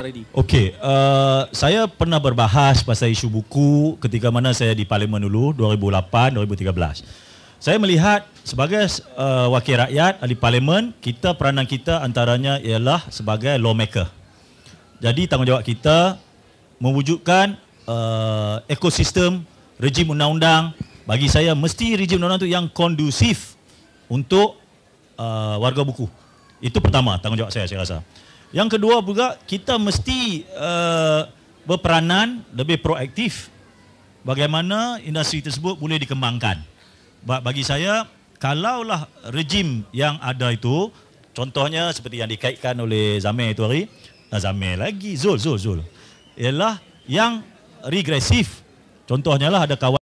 Ready. Okey, uh, saya pernah berbahas pasal isu buku ketika mana saya di parlimen dulu 2008 2013. Saya melihat sebagai uh, wakil rakyat di parlimen, kita peranan kita antaranya ialah sebagai lawmaker. Jadi tanggungjawab kita mewujudkan uh, ekosistem rejim undang-undang bagi saya mesti rejim undang-undang itu yang kondusif untuk uh, warga buku. Itu pertama tanggungjawab saya saya rasa. Yang kedua juga kita mesti uh, berperanan lebih proaktif bagaimana industri tersebut boleh dikembangkan. Bagi saya kalaulah rejim yang ada itu contohnya seperti yang dikaitkan oleh Zamir itu hari Zamir lagi Zul Zul Zul ialah yang regresif contohnya lah ada kawan